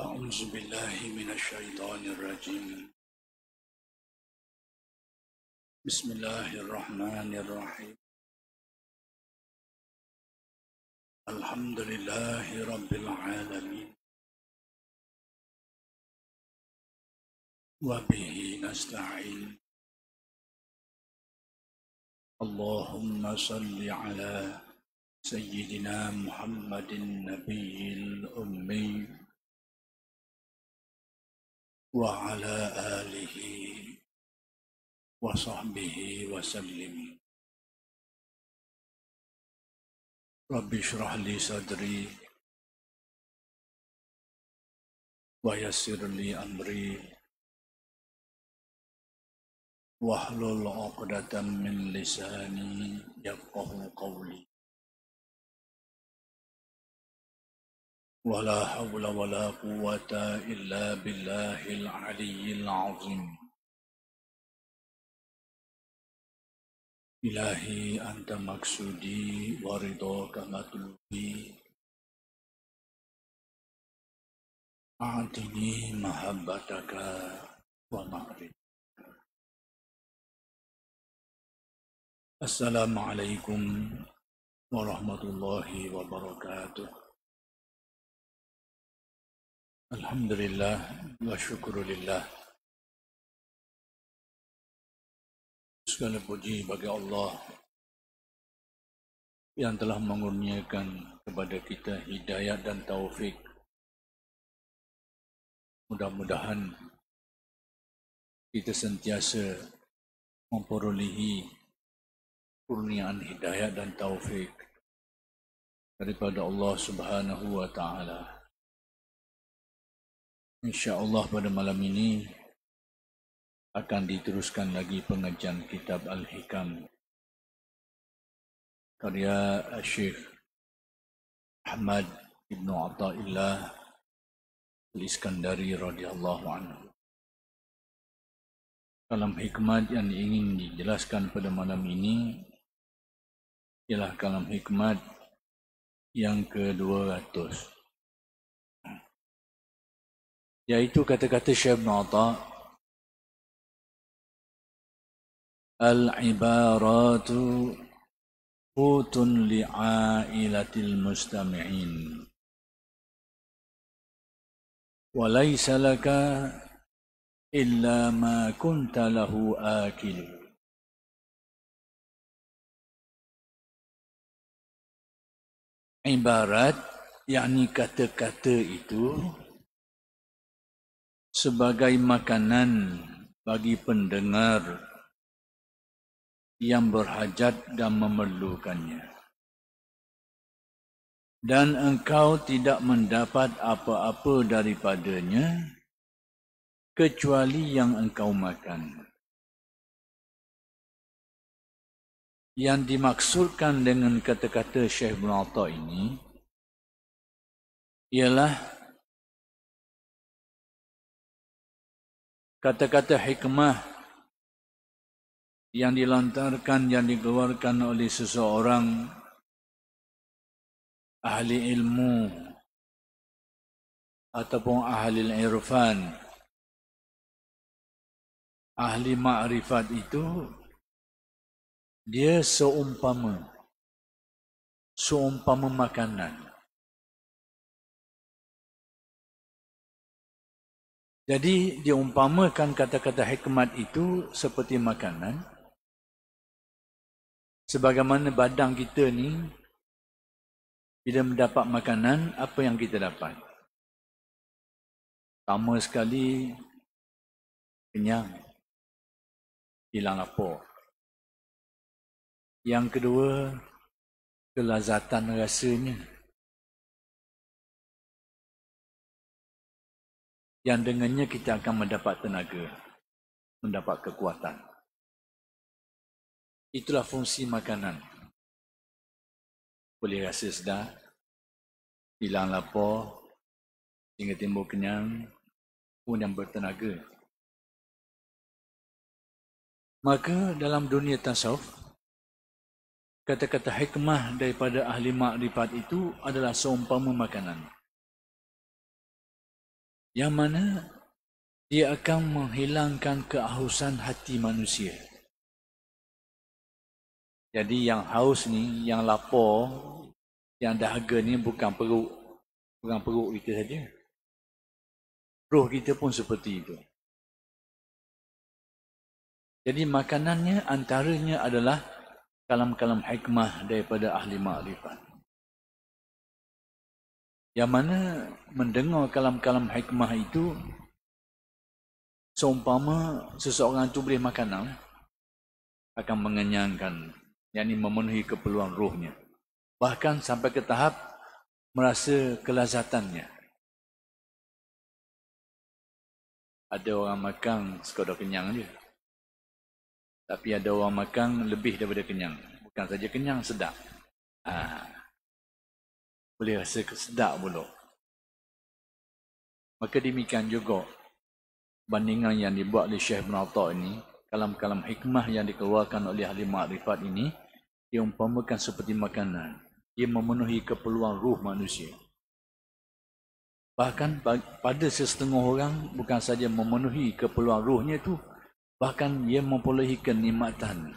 أعوذ بالله من الشيطان الرجيم بسم الله الرحمن الرحيم الحمد لله رب العالمين وبه نستعين اللهم صل على سيدنا محمد النبي الأمي وعلى آله وصحبه وسلم رب اشرح لي صدري ويسر لي أمري واحلل عقدة من لساني يفقه قولي ولا حول ولا قوة إلا بالله العلي العظيم إلهي أنت مقصودي ورضاك مطلوبي أعطني محبتك ومعرفتك السلام عليكم ورحمة الله وبركاته Alhamdulillah, لله والشكر لله segala puji bagi Allah yang telah mengurniakan kepada kita hidayah dan taufik. Mudah-mudahan kita sentiasa memperolehi kurniaan hidayah dan taufik daripada Allah Subhanahu wa taala. Insyaallah pada malam ini akan diteruskan lagi pengajian kitab Al-Hikam karya Syekh Ahmad Ibn Atta'illah Al-Iskandari radhiyallahu anhu. Kalam hikmat yang ingin dijelaskan pada malam ini ialah kalam hikmat yang ke-200. Al-Hikmat yaitu kata-kata Syekh Ibn Atta Al-ibaratu hutun li'ailatil mustami'in wa laysa laka illa ma kunta lahu akil Ibarat, yakni kata-kata itu sebagai makanan bagi pendengar yang berhajat dan memerlukannya. Dan engkau tidak mendapat apa-apa daripadanya kecuali yang engkau makan. Yang dimaksudkan dengan kata-kata Syekh Bunalto ini ialah kata-kata hikmah yang dilontarkan, yang dikeluarkan oleh seseorang ahli ilmu ataupun ahli irfan ahli makrifat itu dia seumpama seumpama makanan Jadi diumpamakan kata-kata hikmat itu seperti makanan. Sebagaimana badan kita ni bila mendapat makanan apa yang kita dapat? Pertama sekali kenyang hilang lapar. Yang kedua kelazatan rasanya. yang dengannya kita akan mendapat tenaga, mendapat kekuatan. Itulah fungsi makanan. Boleh rasa sedap, hilang lapar, hingga timbul kenyang, kemudian bertenaga. Maka dalam dunia tasawuf, kata-kata hikmah daripada ahli makrifat itu adalah seumpama makanan. makanan yang mana dia akan menghilangkan keahusan hati manusia. Jadi yang haus ni, yang lapar, yang dahaga ni bukan perut. Bukan perut kita saja. Roh kita pun seperti itu. Jadi makanannya antaranya adalah kalam-kalam hikmah daripada ahli ma'rifat. Yang mana mendengar kalam-kalam hikmah itu seumpama seseorang itu boleh makanan akan mengenyangkan yakni memenuhi keperluan ruhnya bahkan sampai ke tahap merasa kelazatannya ada orang makan sekadar kenyang je tapi ada orang makan lebih daripada kenyang bukan saja kenyang sedap ah ha boleh rasa sedap pula. Maka demikian juga bandingan yang dibuat oleh Syekh bin Atta ini, kalam-kalam hikmah yang dikeluarkan oleh ahli makrifat ini, ia umpamakan seperti makanan. Ia memenuhi keperluan ruh manusia. Bahkan pada sesetengah orang, bukan saja memenuhi keperluan ruhnya itu, bahkan ia memperolehi kenikmatan.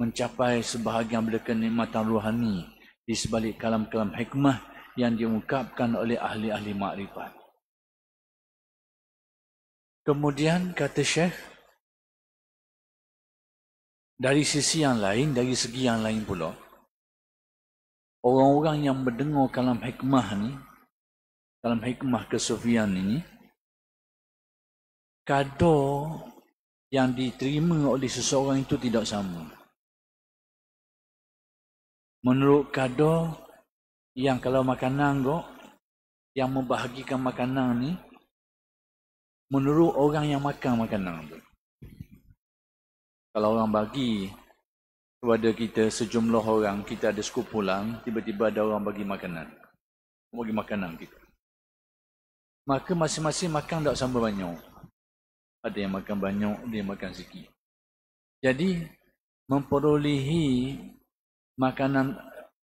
Mencapai sebahagian bila kenikmatan rohani di sebalik kalam-kalam hikmah yang diungkapkan oleh ahli-ahli makrifat. Kemudian kata Syekh, dari sisi yang lain, dari segi yang lain pula, orang-orang yang mendengar kalam hikmah ni, kalam hikmah kesufian ini, kado yang diterima oleh seseorang itu tidak sama menurut kado yang kalau makanan go yang membahagikan makanan ni menurut orang yang makan makanan tu. Kalau orang bagi kepada kita sejumlah orang, kita ada pulang, tiba-tiba ada orang bagi makanan. Bagi makanan kita. Maka masing-masing makan tak sama banyak. Ada yang makan banyak, ada yang makan sikit. Jadi, memperolehi makanan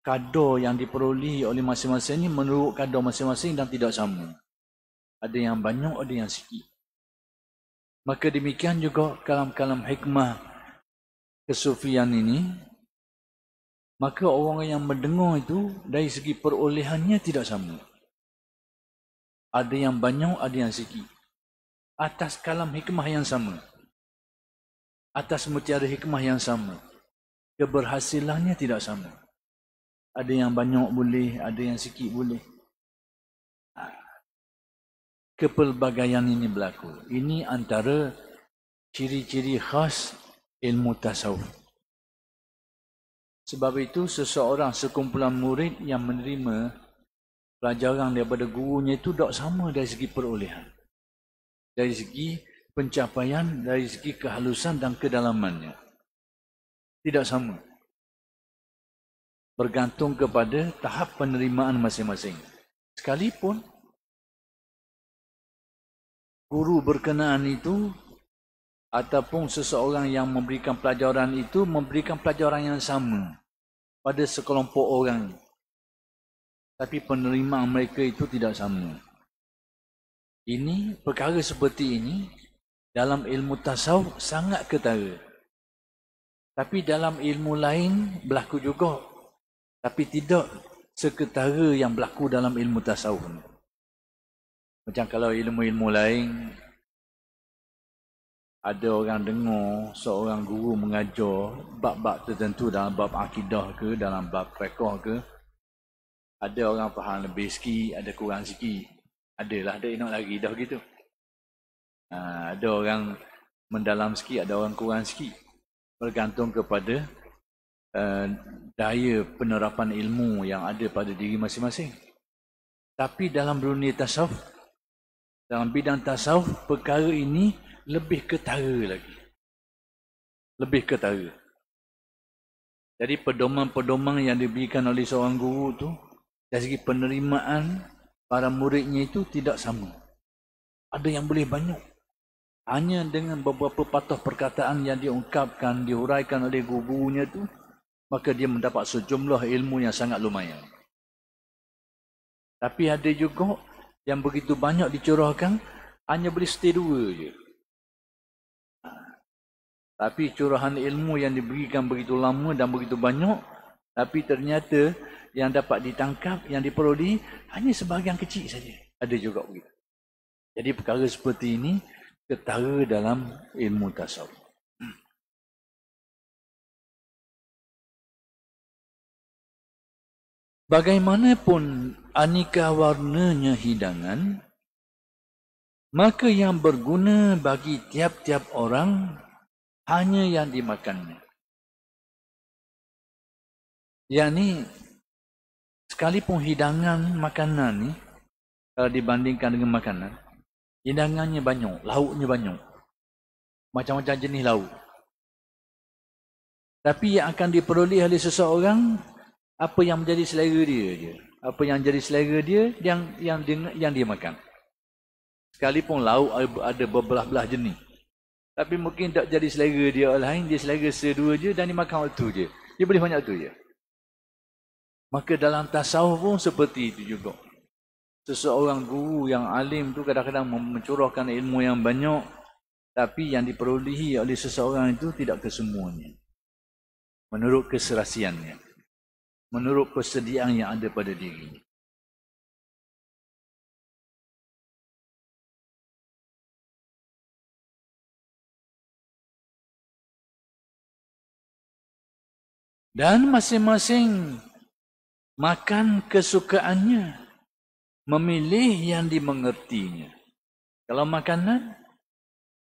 kado yang diperolehi oleh masing-masing ini menurut kado masing-masing dan tidak sama. Ada yang banyak, ada yang sikit. Maka demikian juga kalam-kalam hikmah kesufian ini, maka orang yang mendengar itu dari segi perolehannya tidak sama. Ada yang banyak, ada yang sikit. Atas kalam hikmah yang sama. Atas mutiara hikmah yang sama keberhasilannya tidak sama. Ada yang banyak boleh, ada yang sikit boleh. Ha. Kepelbagaian ini berlaku. Ini antara ciri-ciri khas ilmu tasawuf. Sebab itu seseorang sekumpulan murid yang menerima pelajaran daripada gurunya itu tak sama dari segi perolehan. Dari segi pencapaian, dari segi kehalusan dan kedalamannya tidak sama. Bergantung kepada tahap penerimaan masing-masing. Sekalipun guru berkenaan itu ataupun seseorang yang memberikan pelajaran itu memberikan pelajaran yang sama pada sekelompok orang tapi penerimaan mereka itu tidak sama. Ini perkara seperti ini dalam ilmu tasawuf sangat ketara. Tapi dalam ilmu lain berlaku juga. Tapi tidak seketara yang berlaku dalam ilmu tasawuf Macam kalau ilmu-ilmu lain ada orang dengar seorang guru mengajar bab-bab tertentu dalam bab akidah ke dalam bab fiqh ke ada orang faham lebih sikit ada kurang sikit adalah ada inok lagi dah gitu ha, ada orang mendalam sikit ada orang kurang sikit bergantung kepada uh, daya penerapan ilmu yang ada pada diri masing-masing. Tapi dalam dunia tasawuf, dalam bidang tasawuf, perkara ini lebih ketara lagi. Lebih ketara. Jadi pedoman-pedoman yang diberikan oleh seorang guru tu dari segi penerimaan para muridnya itu tidak sama. Ada yang boleh banyak, hanya dengan beberapa patah perkataan yang diungkapkan, diuraikan oleh gurunya tu, maka dia mendapat sejumlah ilmu yang sangat lumayan. Tapi ada juga yang begitu banyak dicurahkan, hanya boleh stay dua je. Tapi curahan ilmu yang diberikan begitu lama dan begitu banyak, tapi ternyata yang dapat ditangkap, yang diperoleh, hanya sebahagian kecil saja. Ada juga begitu. Jadi perkara seperti ini, ketara dalam ilmu tasawuf. Bagaimanapun aneka warnanya hidangan, maka yang berguna bagi tiap-tiap orang hanya yang dimakannya. Yang ini, sekalipun hidangan makanan ni, kalau dibandingkan dengan makanan, Hidangannya banyak, lauknya banyak. Macam-macam jenis lauk. Tapi yang akan diperoleh oleh seseorang, apa yang menjadi selera dia je. Apa yang jadi selera dia, yang yang dia, yang dia makan. Sekalipun lauk ada berbelah-belah jenis. Tapi mungkin tak jadi selera dia orang lain, dia selera sedua je dan dia makan waktu je. Dia boleh banyak tu je. Maka dalam tasawuf pun seperti itu juga seseorang guru yang alim tu kadang-kadang mencurahkan ilmu yang banyak tapi yang diperolehi oleh seseorang itu tidak kesemuanya menurut keserasiannya menurut kesediaan yang ada pada diri. dan masing-masing makan kesukaannya memilih yang dimengertinya. Kalau makanan,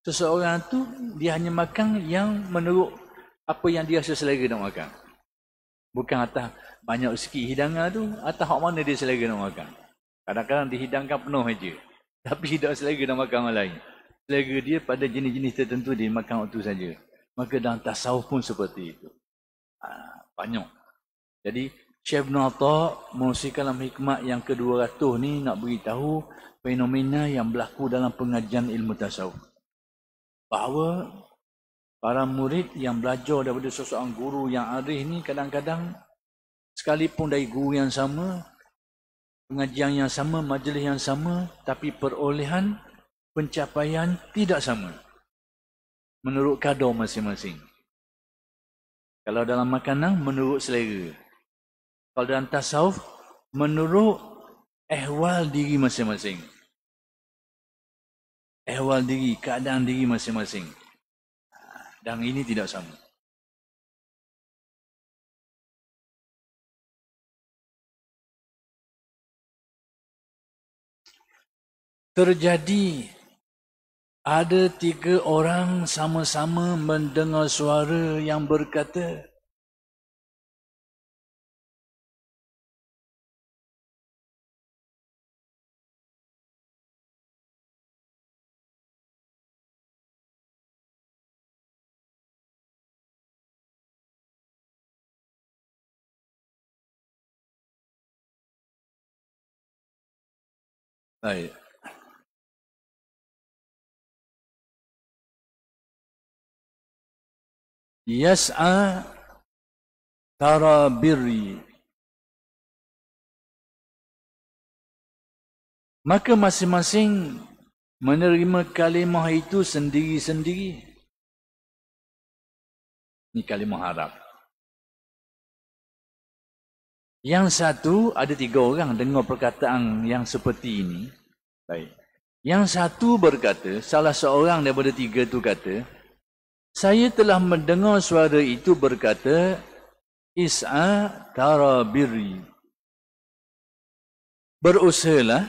seseorang itu dia hanya makan yang menurut apa yang dia selera nak makan. Bukan atas banyak sikit hidangan tu, atas hak mana dia selera nak makan. Kadang-kadang dihidangkan penuh saja. Tapi tidak selera nak makan orang lain. Selera dia pada jenis-jenis tertentu dia makan waktu saja. Maka dalam tasawuf pun seperti itu. Ha, banyak. Jadi, Syekh Ibn Atta menuliskan dalam hikmat yang ke-200 ni nak beritahu fenomena yang berlaku dalam pengajian ilmu tasawuf. Bahawa para murid yang belajar daripada seseorang guru yang arif ni kadang-kadang sekalipun dari guru yang sama, pengajian yang sama, majlis yang sama tapi perolehan pencapaian tidak sama. Menurut kadar masing-masing. Kalau dalam makanan, menurut selera kalau dalam tasawuf menurut ehwal diri masing-masing ehwal diri keadaan diri masing-masing dan ini tidak sama terjadi ada tiga orang sama-sama mendengar suara yang berkata, Hey. Yas'a tarabiri. Maka masing-masing menerima kalimah itu sendiri-sendiri. Ini kalimah Arab. Yang satu ada tiga orang dengar perkataan yang seperti ini. Baik. Yang satu berkata, salah seorang daripada tiga itu kata, saya telah mendengar suara itu berkata, Is'a tarabiri. Berusahalah,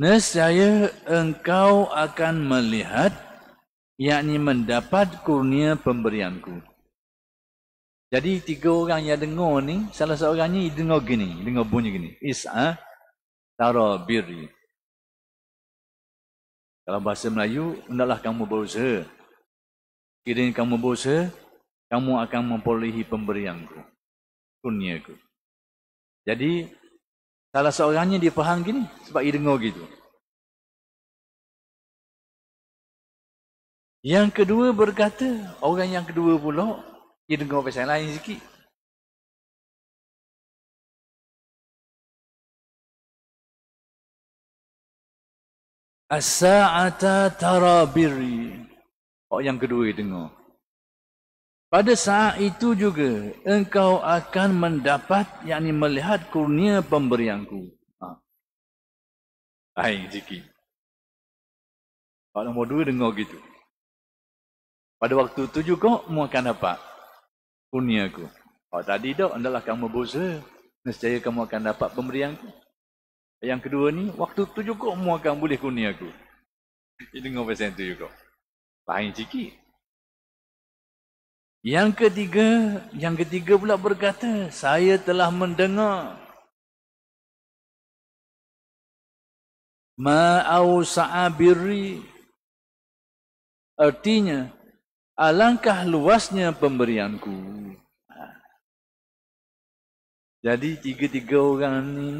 nescaya engkau akan melihat, yakni mendapat kurnia pemberianku. Jadi tiga orang yang dengar ni, salah seorangnya dengar gini, dengar bunyi gini. Is'a ha? tarabiri. Dalam bahasa Melayu, hendaklah kamu berusaha. Kira kamu berusaha, kamu akan memperolehi pemberianku. Kurniaku. Jadi, salah seorangnya dia faham gini sebab dia dengar gitu. Yang kedua berkata, orang yang kedua pula e Dengar pesan lá em que As-sa'ata tarabiri. Oh, yang kedua dengar. Pada saat itu juga, engkau akan mendapat, yakni melihat kurnia pemberianku. Ha. Ayin sikit. Pak nombor dua dengar gitu. Pada waktu itu juga, kau akan dapat kuniaku. Oh, tadi dah, adalah kamu berusaha. Nescaya kamu akan dapat pemberian aku. Yang kedua ni, waktu tu juga kamu akan boleh kuniaku. Ini dengar pasal tu juga. Pahing sikit. Yang ketiga, yang ketiga pula berkata, saya telah mendengar ma'au sa'abiri. Artinya, alangkah ah, luasnya pemberianku. Ah. Jadi tiga-tiga orang ini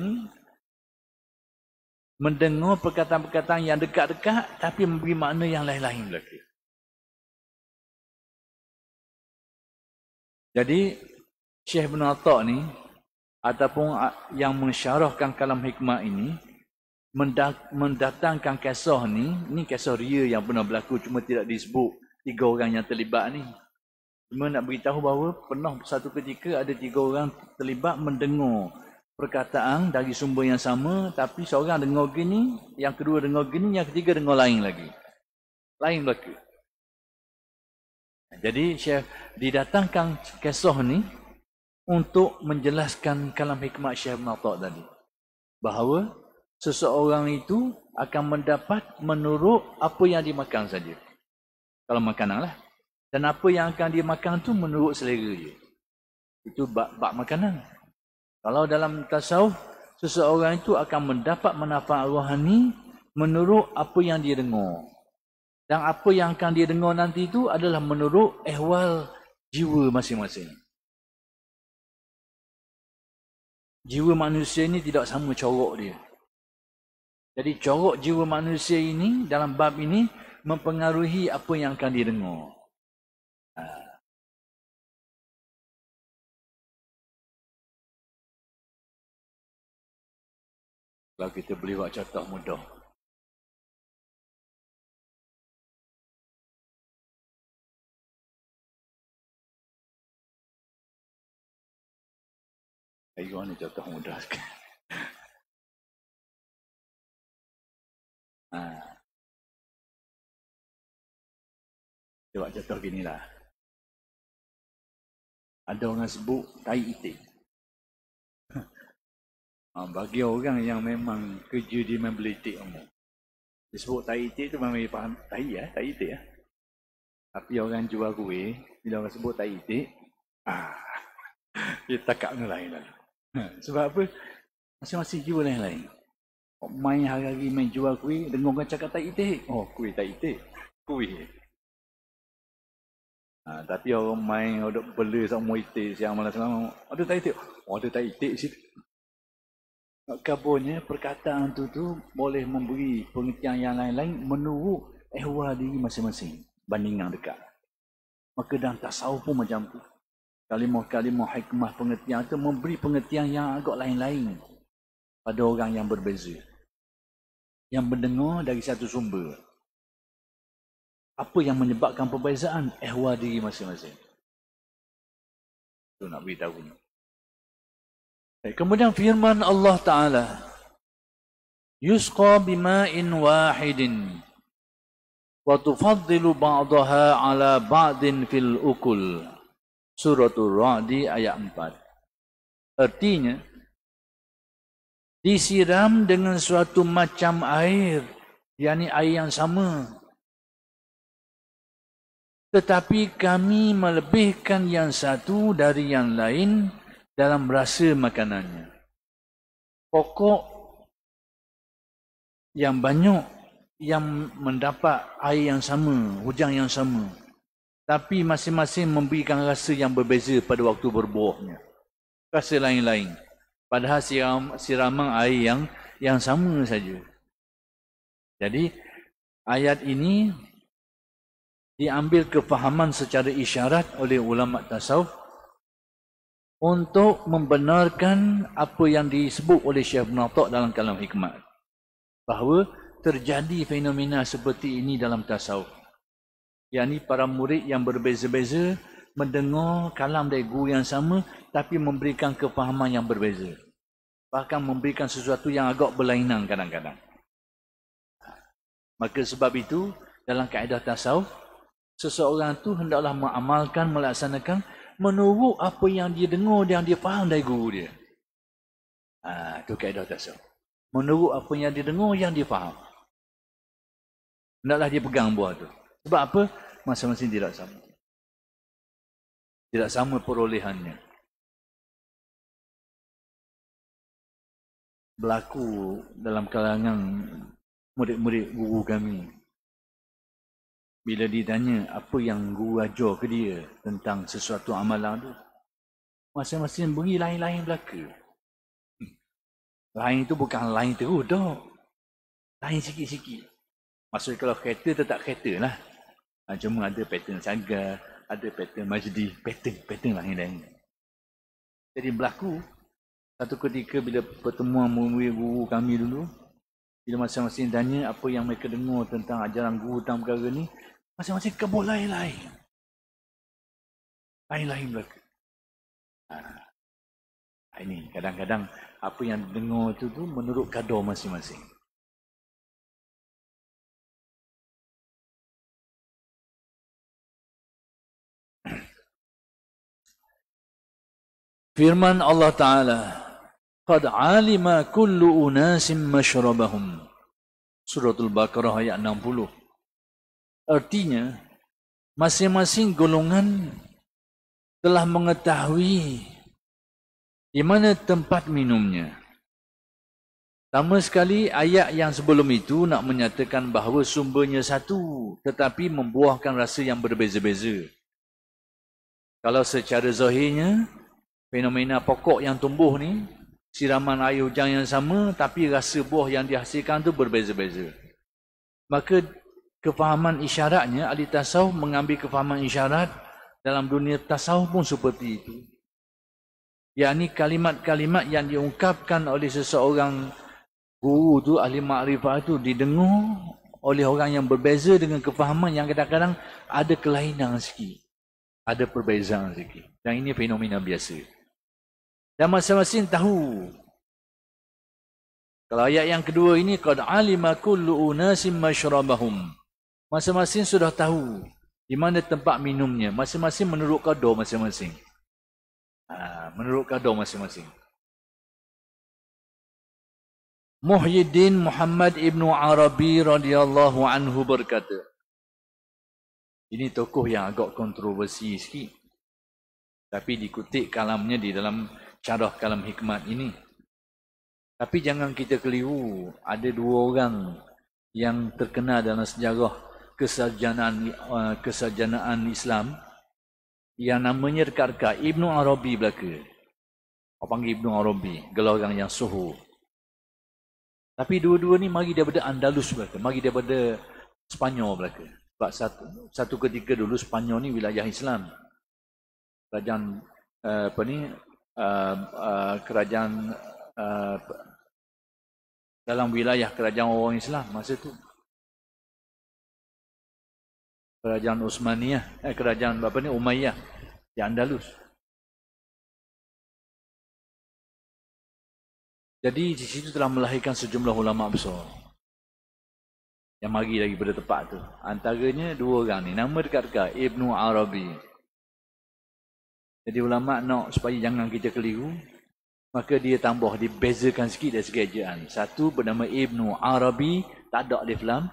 mendengar perkataan-perkataan yang dekat-dekat tapi memberi makna yang lain-lain lagi. Jadi Syekh bin Atta' ni ataupun yang mensyarahkan kalam hikmah ini mendatangkan kisah ni, ni kisah ria yang pernah berlaku cuma tidak disebut tiga orang yang terlibat ni. Cuma nak beritahu bahawa pernah satu ketika ada tiga orang terlibat mendengar perkataan dari sumber yang sama tapi seorang dengar gini, yang kedua dengar gini, yang ketiga dengar lain lagi. Lain lagi. Jadi Syekh didatangkan Kesoh ni untuk menjelaskan kalam hikmat Syekh Mata' tadi. Bahawa seseorang itu akan mendapat menurut apa yang dimakan saja kalau makanan lah. Dan apa yang akan dia makan tu menurut selera dia. Itu bak, bak makanan. Kalau dalam tasawuf, seseorang itu akan mendapat manfaat rohani menurut apa yang dia dengar. Dan apa yang akan dia dengar nanti itu adalah menurut ehwal jiwa masing-masing. Jiwa manusia ini tidak sama corok dia. Jadi corok jiwa manusia ini dalam bab ini mempengaruhi apa yang akan didengar. Ha. Kalau kita beli buat contoh mudah. Ayuh ni contoh mudah sekali. Sebab contoh gini lah. Ada orang sebut tai itik. Ha, bagi orang yang memang kerja di membeli itik umur. Dia sebut tai itik tu memang dia faham tai ya, tai itik ya. Tapi orang jual kuih, bila orang sebut tai itik, ah, dia takak dengan lain lah. Sebab apa? Masing-masing jual lain-lain. Main hari-hari main jual kuih, dengar orang cakap tai itik. Oh, kuih tai itik. Kuih. Ha, tapi orang main, orang beli, sama umur itik siang malam selama. Ada tak itik? Oh, ada tak itik situ. Kabarnya eh, perkataan tu tu boleh memberi pengertian yang lain-lain menurut ehwal diri masing-masing. Banding yang dekat. Maka dalam tasawuf pun macam tu. Kalimah-kalimah hikmah pengertian tu memberi pengertian yang agak lain-lain pada orang yang berbeza. Yang mendengar dari satu sumber apa yang menyebabkan perbezaan ehwa diri masing-masing. Tu nak beritahu. Eh, kemudian firman Allah Ta'ala. Yusqa bima'in wahidin. Wa tufadzilu ba'daha ala ba'din fil ukul. Suratul Ra'di ayat 4. Artinya, disiram dengan suatu macam air, yakni air yang sama tetapi kami melebihkan yang satu dari yang lain dalam rasa makanannya. Pokok yang banyak yang mendapat air yang sama, hujan yang sama. Tapi masing-masing memberikan rasa yang berbeza pada waktu berbuahnya. Rasa lain-lain. Padahal siram, siraman air yang yang sama saja. Jadi ayat ini diambil kefahaman secara isyarat oleh ulama tasawuf untuk membenarkan apa yang disebut oleh Syekh Ibn Atok dalam kalam hikmat. Bahawa terjadi fenomena seperti ini dalam tasawuf. Yang ini para murid yang berbeza-beza mendengar kalam dari guru yang sama tapi memberikan kefahaman yang berbeza. Bahkan memberikan sesuatu yang agak berlainan kadang-kadang. Maka sebab itu dalam kaedah tasawuf, seseorang tu hendaklah mengamalkan melaksanakan menurut apa yang dia dengar yang dia faham dari guru dia. Ah ha, tu kaedah tak sah. Menurut apa yang dia dengar yang dia faham. Hendaklah dia pegang buah tu. Sebab apa? Masing-masing tidak sama. Tidak sama perolehannya. Berlaku dalam kalangan murid-murid guru kami bila dia tanya apa yang guru ajar ke dia tentang sesuatu amalan tu masing-masing beri lain-lain belaka lain tu bukan lain terus dah lain sikit-sikit maksudnya kalau kereta tetap kereta lah ha, cuma ada pattern saga ada pattern majdi pattern pattern lain-lain jadi berlaku satu ketika bila pertemuan murid-murid guru kami dulu bila masing-masing tanya apa yang mereka dengar tentang ajaran guru tentang perkara ni, Masing-masing kebun lain-lain. Lain-lain mereka. Ha. ha. Ini kadang-kadang apa yang dengar itu tu menurut kado masing-masing. Firman Allah Ta'ala Qad alima kullu unasim mashrabahum suratul baqarah ayat Artinya, masing-masing golongan telah mengetahui di mana tempat minumnya. Sama sekali ayat yang sebelum itu nak menyatakan bahawa sumbernya satu tetapi membuahkan rasa yang berbeza-beza. Kalau secara zahirnya, fenomena pokok yang tumbuh ni, siraman air hujan yang sama tapi rasa buah yang dihasilkan tu berbeza-beza. Maka kefahaman isyaratnya ahli tasawuf mengambil kefahaman isyarat dalam dunia tasawuf pun seperti itu yakni kalimat-kalimat yang diungkapkan oleh seseorang guru tu ahli makrifat tu didengar oleh orang yang berbeza dengan kefahaman yang kadang-kadang ada kelainan sikit ada perbezaan sikit dan ini fenomena biasa dan masing-masing tahu kalau ayat yang kedua ini qad alima kullu unasim Masing-masing sudah tahu di mana tempat minumnya. Masing-masing menurut kado masing-masing. Ha, menurut kado masing-masing. Muhyiddin Muhammad Ibn Arabi radhiyallahu anhu berkata. Ini tokoh yang agak kontroversi sikit. Tapi dikutip kalamnya di dalam syarah kalam hikmat ini. Tapi jangan kita keliru. Ada dua orang yang terkenal dalam sejarah kesarjanaan uh, kesarjanaan Islam yang namanya dekat dekat Ibnu Arabi belaka. Orang panggil Ibnu Arabi, gelorang yang suhu. Tapi dua-dua ni mari daripada Andalus belaka, mari daripada Sepanyol belaka. Sebab satu, satu ketika dulu Sepanyol ni wilayah Islam. Kerajaan uh, apa ni? Uh, kerajaan dalam wilayah kerajaan orang Islam masa tu kerajaan Utsmaniyah eh, kerajaan apa ni Umayyah di Andalus jadi di situ telah melahirkan sejumlah ulama besar yang mari daripada tempat tu antaranya dua orang ni nama dekat-dekat Ibnu Arabi jadi ulama nak supaya jangan kita keliru maka dia tambah dibezakan sikit dari segi ejaan satu bernama Ibnu Arabi tak ada alif lam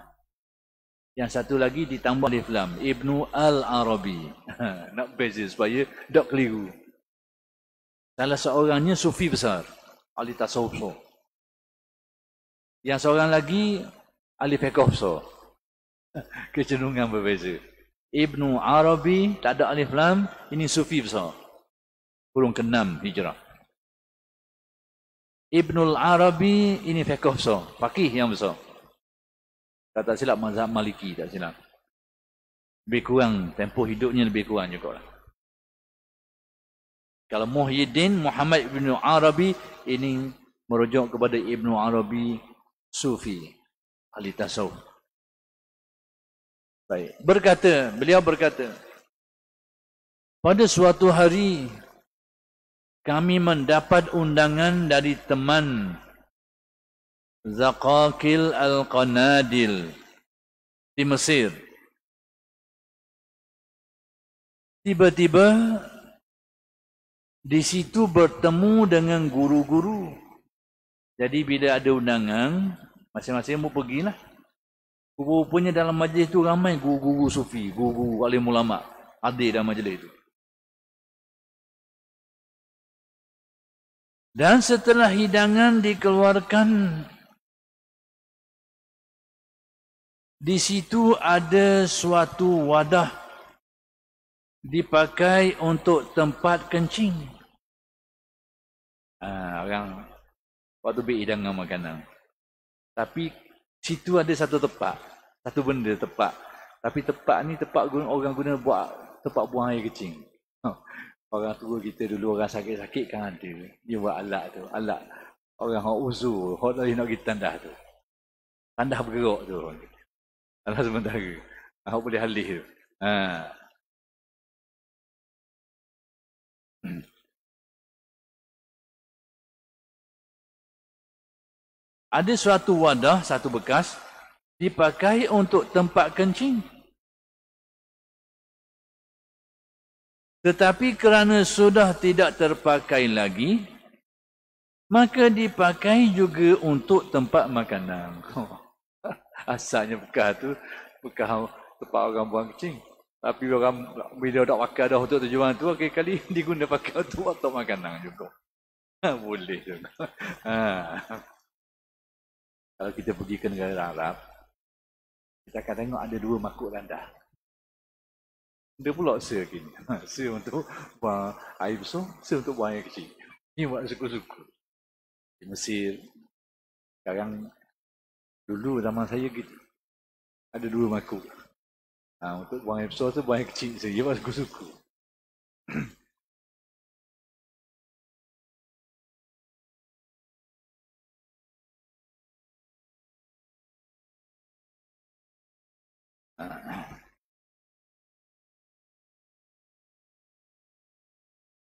yang satu lagi ditambah alif lam. Ibnu Al-Arabi. Nak beza supaya tak keliru. Salah seorangnya sufi besar. Ali Tasawuf. Yang seorang lagi Ali Fekofso. Kecenderungan berbeza. Ibnu Arabi tak ada alif lam. Ini sufi besar. Kurung keenam hijrah. Ibnul Arabi ini Fekofso. Fakih yang besar. Kalau tak silap mazhab Maliki tak silap. Lebih kurang tempoh hidupnya lebih kurang juga lah. Kalau Muhyiddin Muhammad bin Arabi ini merujuk kepada Ibn Arabi Sufi ahli tasawuf. Baik, berkata, beliau berkata, pada suatu hari kami mendapat undangan dari teman Zakakil Al-Qanadil di Mesir. Tiba-tiba di situ bertemu dengan guru-guru. Jadi bila ada undangan, masing-masing mau lah. Rupanya dalam majlis itu ramai guru-guru sufi, guru-guru alim ulama hadir dalam majlis itu. Dan setelah hidangan dikeluarkan di situ ada suatu wadah dipakai untuk tempat kencing. Ha, orang waktu berhidang dengan makanan. Tapi situ ada satu tempat. Satu benda tempat. Tapi tempat ni tempat guna, orang guna buat tempat buang air kencing. Ha. Orang tua kita dulu orang sakit-sakit kan ada. Dia buat alat tu. Alat orang yang uzur. Orang nak pergi tandas tu. Tandas bergerak tu. Orang kata. Alah sementara. Aku boleh halih tu. Ha. Hmm. Ada suatu wadah, satu bekas dipakai untuk tempat kencing. Tetapi kerana sudah tidak terpakai lagi, maka dipakai juga untuk tempat makanan. Oh. asalnya bekah tu bekah tempat orang buang kencing tapi orang bila dah pakai dah untuk tujuan tu okey kali diguna pakai untuk waktu makanan juga ha, boleh juga ha. kalau kita pergi ke negara Arab kita akan tengok ada dua makuk landah dia pula se kini ha, se untuk buang air besar se untuk buang air kecil Ini buat suku-suku di Mesir sekarang Dulu zaman saya gitu, ada dua makuk. Ha, untuk buang air besar tu buang air kecil saja. Ya, aku suka.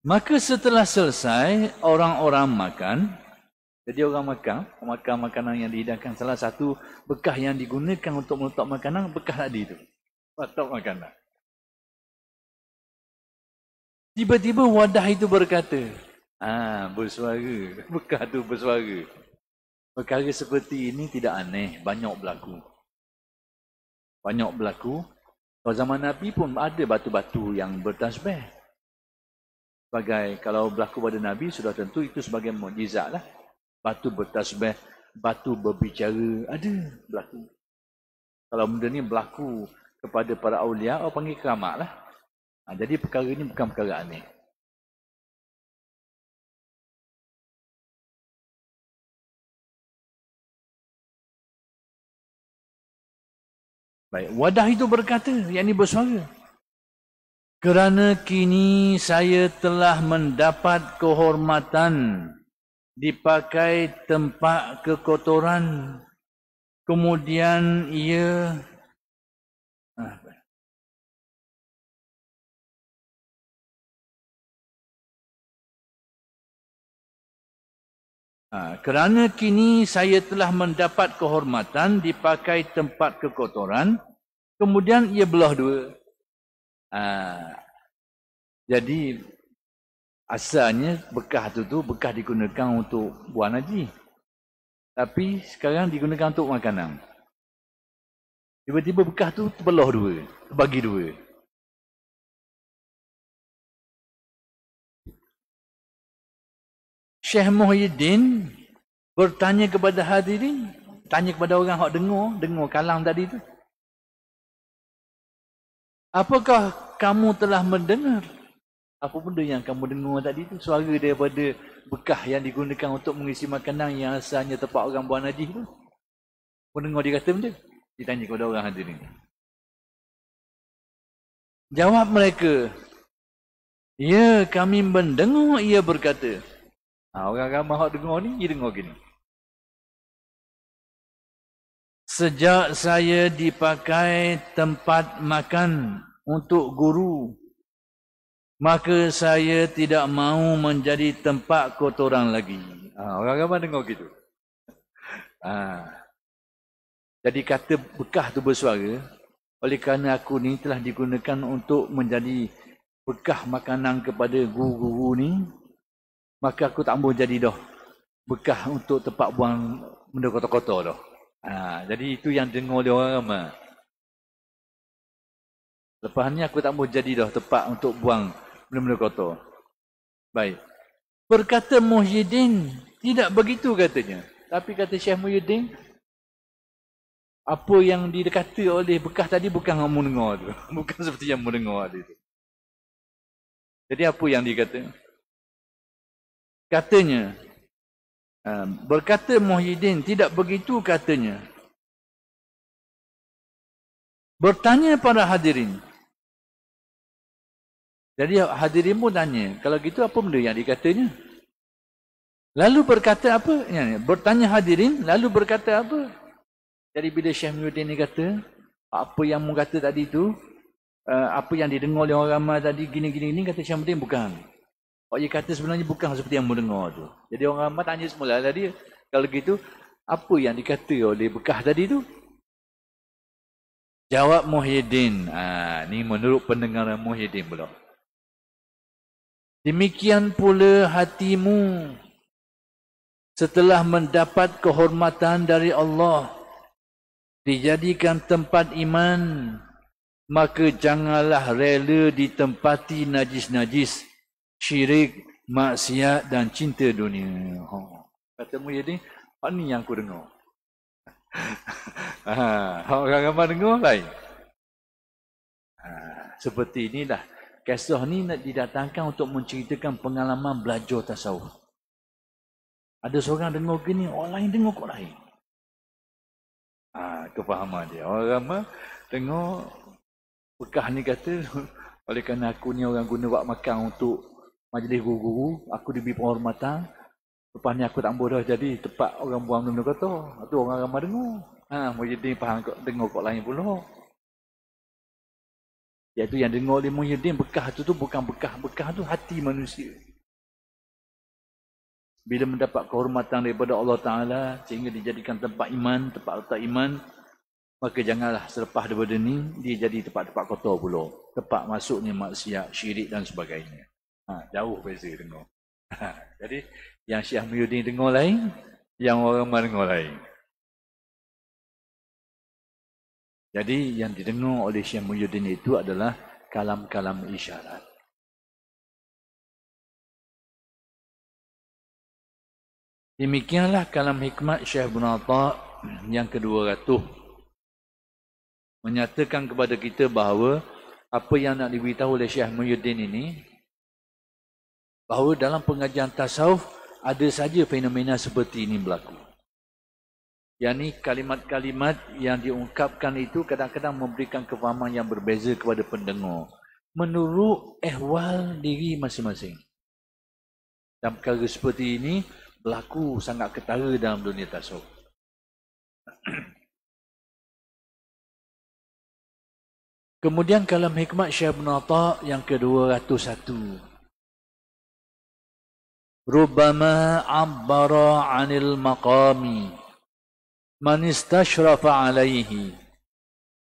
Maka setelah selesai orang-orang makan, jadi orang makan, makan makanan yang dihidangkan salah satu bekah yang digunakan untuk meletak makanan, bekah tadi itu. Letak makanan. Tiba-tiba wadah itu berkata, ah ha, bersuara, bekah tu bersuara. Perkara seperti ini tidak aneh, banyak berlaku. Banyak berlaku. Pada zaman Nabi pun ada batu-batu yang bertasbih. Sebagai, kalau berlaku pada Nabi, sudah tentu itu sebagai mujizat lah batu bertasbih, batu berbicara, ada berlaku. Kalau benda ni berlaku kepada para awliya, orang panggil keramat lah. Ha, jadi perkara ni bukan perkara aneh. Baik. Wadah itu berkata, yang ini bersuara. Kerana kini saya telah mendapat kehormatan dipakai tempat kekotoran kemudian ia ha, kerana kini saya telah mendapat kehormatan dipakai tempat kekotoran kemudian ia belah dua ha, jadi Asalnya bekah tu tu bekah digunakan untuk buah naji. Tapi sekarang digunakan untuk makanan. Tiba-tiba bekah tu terbelah dua, terbagi dua. Syekh Muhyiddin bertanya kepada hadirin, tanya kepada orang yang dengar, dengar kalam tadi tu. Apakah kamu telah mendengar apa benda yang kamu dengar tadi tu suara daripada bekah yang digunakan untuk mengisi makanan yang asalnya tempat orang buat najis tu kamu dengar dia kata benda dia tanya kepada orang hadir ni jawab mereka ya kami mendengar ia berkata ha, orang ramah yang dengar ni dia dengar gini Sejak saya dipakai tempat makan untuk guru maka saya tidak mahu menjadi tempat kotoran lagi. Ha, orang ramai dengar gitu. Ha. Ah. Jadi kata bekah tu bersuara, oleh kerana aku ni telah digunakan untuk menjadi bekah makanan kepada guru-guru ni, maka aku tak mahu jadi dah bekah untuk tempat buang benda kotor-kotor dah. Ha, jadi itu yang dengar oleh orang ramai. Lepas ni aku tak mahu jadi dah tempat untuk buang benda-benda kotor. Baik. Berkata Muhyiddin, tidak begitu katanya. Tapi kata Syekh Muhyiddin, apa yang didekati oleh bekas tadi bukan kamu dengar tu. Bukan seperti yang kamu dengar tadi tu. Jadi apa yang dia kata? Katanya, um, berkata Muhyiddin, tidak begitu katanya. Bertanya para hadirin, jadi hadirin pun tanya, kalau gitu apa benda yang dikatanya? Lalu berkata apa? Ya, ya, bertanya hadirin, lalu berkata apa? Jadi bila Syekh Muhyiddin ni kata, apa yang mu kata tadi tu, eh, apa yang didengar oleh orang ramai tadi gini-gini ni kata Syekh Muhyiddin bukan. Oh dia kata sebenarnya bukan seperti yang mu dengar tu. Jadi orang ramai tanya semula tadi, lah kalau gitu apa yang dikata oleh bekah tadi tu? Jawab Muhyiddin. Ah ha, ni menurut pendengaran Muhyiddin pula. Demikian pula hatimu setelah mendapat kehormatan dari Allah dijadikan tempat iman maka janganlah rela ditempati najis-najis syirik maksiat dan cinta dunia ha kata mu jadi ya, apa ni yang aku dengar ha orang ramai dengar lain ha seperti inilah Kisah ni nak didatangkan untuk menceritakan pengalaman belajar tasawuf. Ada seorang dengar gini, orang lain dengar kok lain. Ah, ha, tu dia. Orang ramah tengok bekah ni kata oleh kerana aku ni orang guna buat makan untuk majlis guru-guru, aku diberi penghormatan. Lepas ni aku tak ambil dah jadi tempat orang buang minum kotor. Itu orang ramah dengar. Ha, Mujidin faham kok, dengar kok lain pula. Iaitu yang dengar oleh Muhyiddin bekah itu tu bukan bekah. Bekah itu hati manusia. Bila mendapat kehormatan daripada Allah Ta'ala sehingga dijadikan tempat iman, tempat letak iman, maka janganlah selepas daripada ini dia jadi tempat-tempat kotor pula. Tempat masuk ni maksiat, syirik dan sebagainya. Ha, jauh beza dengar. Ha, jadi yang Syekh Muhyiddin dengar lain, yang orang mana dengar lain. Jadi yang didengung oleh Syekh Muhyiddin itu adalah kalam-kalam isyarat. Demikianlah kalam hikmat Syekh Ibn Atta' yang kedua ratuh. Menyatakan kepada kita bahawa apa yang nak diberitahu oleh Syekh Muhyiddin ini bahawa dalam pengajian tasawuf ada saja fenomena seperti ini berlaku yang kalimat-kalimat yang diungkapkan itu kadang-kadang memberikan kefahaman yang berbeza kepada pendengar menurut ehwal diri masing-masing. Dan perkara seperti ini berlaku sangat ketara dalam dunia tasawuf. Kemudian kalam hikmat Syekh Ibn Atta yang ke-201. Rubbama abbara anil maqami man istashrafa alaihi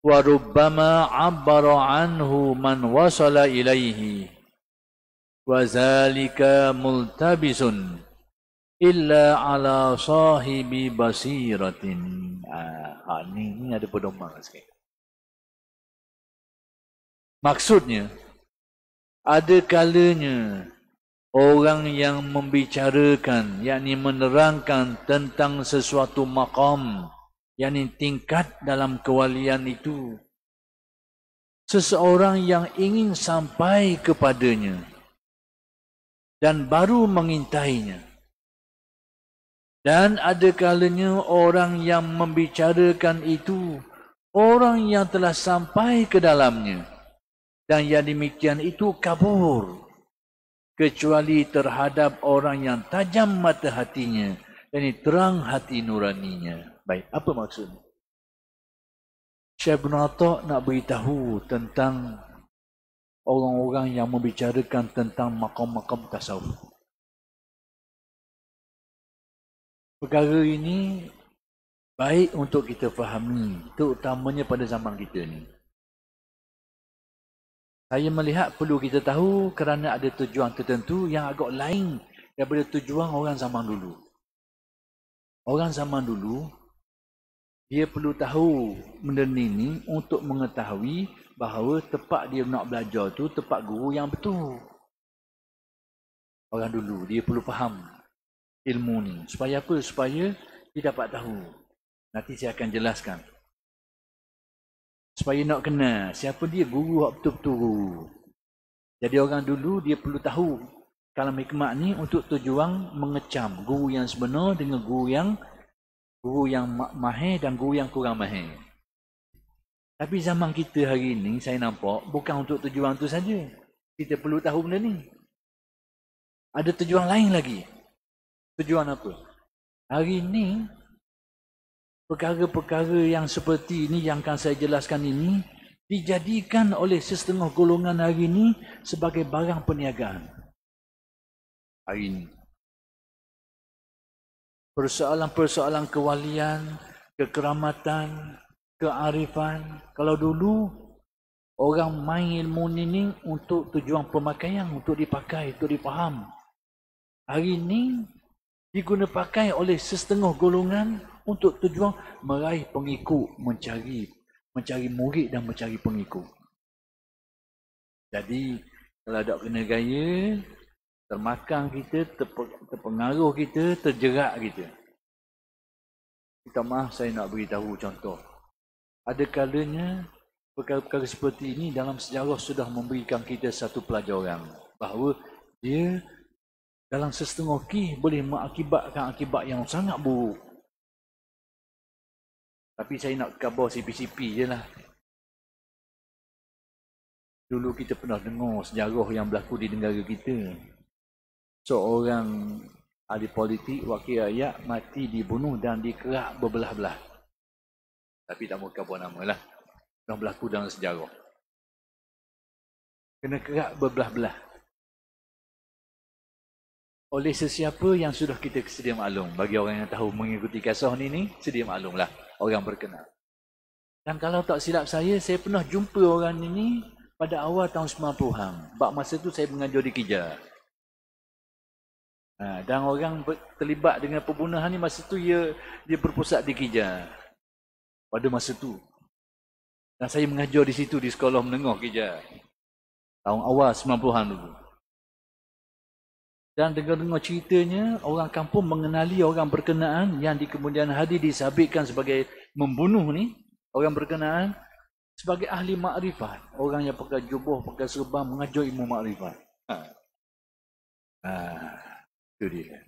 wa rubbama abbara anhu man wasala ilaihi wa zalika multabisun illa ala sahibi basiratin ah, ini ha, ada pedoman lah sikit maksudnya ada kalanya orang yang membicarakan yakni menerangkan tentang sesuatu maqam yakni tingkat dalam kewalian itu seseorang yang ingin sampai kepadanya dan baru mengintainya dan ada kalanya orang yang membicarakan itu orang yang telah sampai ke dalamnya dan yang demikian itu kabur kecuali terhadap orang yang tajam mata hatinya dan yani terang hati nuraninya. Baik, apa maksud? Syekh Benato nak beritahu tentang orang-orang yang membicarakan tentang makam-makam tasawuf. Perkara ini baik untuk kita fahami, terutamanya pada zaman kita ini. Saya melihat perlu kita tahu kerana ada tujuan tertentu yang agak lain daripada tujuan orang zaman dulu. Orang zaman dulu, dia perlu tahu benda ini untuk mengetahui bahawa tempat dia nak belajar tu tempat guru yang betul. Orang dulu, dia perlu faham ilmu ni. Supaya apa? Supaya dia dapat tahu. Nanti saya akan jelaskan supaya nak kenal siapa dia guru hak betul-betul jadi orang dulu dia perlu tahu kalam hikmat ni untuk tujuan mengecam guru yang sebenar dengan guru yang guru yang mahir dan guru yang kurang mahir tapi zaman kita hari ini saya nampak bukan untuk tujuan tu saja kita perlu tahu benda ni ada tujuan lain lagi tujuan apa hari ini perkara-perkara yang seperti ini yang akan saya jelaskan ini dijadikan oleh setengah golongan hari ini sebagai barang perniagaan. Hari ini. Persoalan-persoalan kewalian, kekeramatan, kearifan. Kalau dulu, orang main ilmu ini untuk tujuan pemakaian, untuk dipakai, untuk dipaham. Hari ini, digunapakai oleh sesetengah golongan untuk tujuan meraih pengikut, mencari mencari murid dan mencari pengikut. Jadi kalau ada kena gaya, termakan kita, terpengaruh kita, terjerak kita. Kita maaf saya nak beritahu contoh. Ada kalanya perkara-perkara seperti ini dalam sejarah sudah memberikan kita satu pelajaran bahawa dia dalam sesetengah kih boleh mengakibatkan akibat yang sangat buruk. Tapi saya nak khabar CPCP je lah. Dulu kita pernah dengar sejarah yang berlaku di negara kita. Seorang ahli politik, wakil rakyat mati dibunuh dan dikerak berbelah-belah. Tapi tak mahu khabar nama lah. Yang berlaku dalam sejarah. Kena kerak berbelah-belah oleh sesiapa yang sudah kita sedia maklum. Bagi orang yang tahu mengikuti kisah ni ni, sedia maklumlah orang berkenal. Dan kalau tak silap saya, saya pernah jumpa orang ini pada awal tahun 90-an. pada masa tu saya mengajar di Kijar. Ha, dan orang ber- terlibat dengan pembunuhan ni masa tu dia, dia berpusat di Kijar. Pada masa tu. Dan saya mengajar di situ di sekolah menengah Kijar. Tahun awal 90-an dulu dan dengar-dengar ceritanya orang kampung mengenali orang berkenaan yang di kemudian hadir disabitkan sebagai membunuh ni orang berkenaan sebagai ahli makrifat orang yang pakai jubah pakai serban mengajar ilmu makrifat ha. ha. itu dia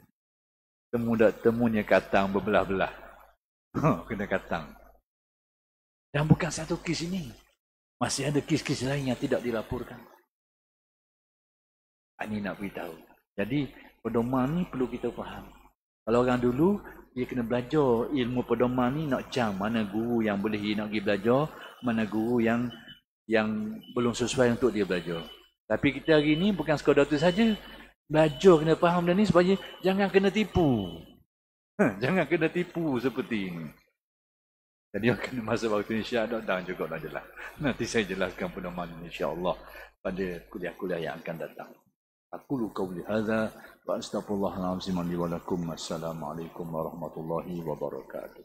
temu tak temunya katang berbelah-belah ha, kena katang dan bukan satu kes ini masih ada kes-kes lain yang tidak dilaporkan ini ha, nak beritahu jadi pedoman ni perlu kita faham. Kalau orang dulu dia kena belajar ilmu pedoman ni nak cam mana guru yang boleh dia nak pergi belajar, mana guru yang yang belum sesuai untuk dia belajar. Tapi kita hari ni bukan sekadar tu saja. Belajar kena faham dan ni supaya jangan kena tipu. jangan kena tipu seperti ini. Jadi yang kena masuk waktu ni syahadat dan juga dan jelas. Nanti saya jelaskan pedoman Insya Allah pada kuliah-kuliah yang akan datang. أقول قولي هذا وأستغفر الله العظيم لي ولكم السلام عليكم ورحمة الله وبركاته